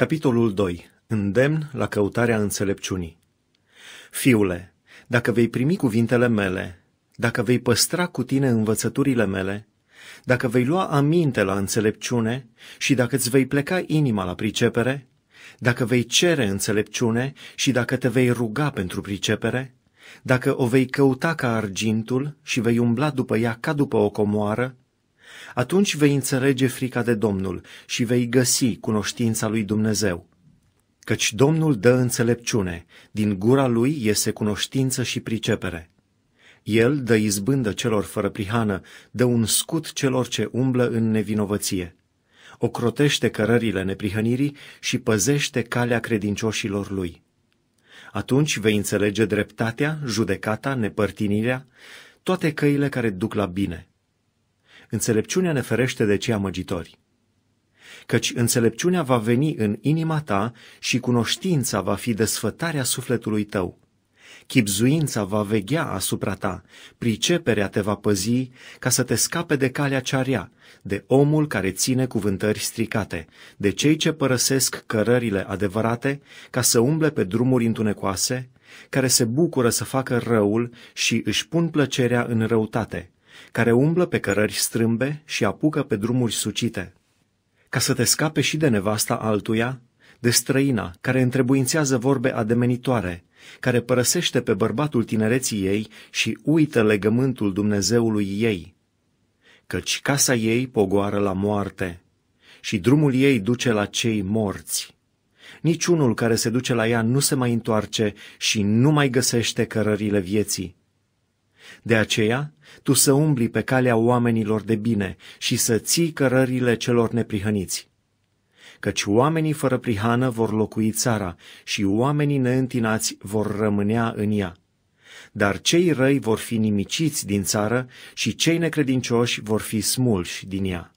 Capitolul 2. Îndemn la căutarea înțelepciunii. Fiule, dacă vei primi cuvintele mele, dacă vei păstra cu tine învățăturile mele, dacă vei lua aminte la înțelepciune și dacă îți vei pleca inima la pricepere, dacă vei cere înțelepciune și dacă te vei ruga pentru pricepere, dacă o vei căuta ca argintul și vei umbla după ea ca după o comoară, atunci vei înțelege frica de Domnul și vei găsi cunoștința lui Dumnezeu. Căci Domnul dă înțelepciune, din gura lui iese cunoștință și pricepere. El dă izbândă celor fără prihană, dă un scut celor ce umblă în nevinovăție. Ocrotește cărările neprihănirii și păzește calea credincioșilor lui. Atunci vei înțelege dreptatea, judecata, nepărtinirea, toate căile care duc la bine înțelepciunea ne ferește de cei amăgitori. Căci înțelepciunea va veni în inima ta și cunoștința va fi desfătarea sufletului tău. Chipzuința va veghea asupra ta, priceperea te va păzi ca să te scape de calea cearea, de omul care ține cuvântări stricate, de cei ce părăsesc cărările adevărate ca să umble pe drumuri întunecoase, care se bucură să facă răul și își pun plăcerea în răutate, care umblă pe cărări strâmbe și apucă pe drumuri sucite. Ca să te scape și de nevasta altuia, de străina care întrebuințează vorbe ademenitoare, care părăsește pe bărbatul tinereții ei și uită legământul Dumnezeului ei. Căci casa ei pogoară la moarte și drumul ei duce la cei morți. Niciunul care se duce la ea nu se mai întoarce și nu mai găsește cărările vieții. De aceea, tu să umbli pe calea oamenilor de bine și să ții cărările celor neprihăniți. Căci oamenii fără prihană vor locui țara și oamenii neîntinați vor rămânea în ea. Dar cei răi vor fi nimiciți din țară și cei necredincioși vor fi smulși din ea.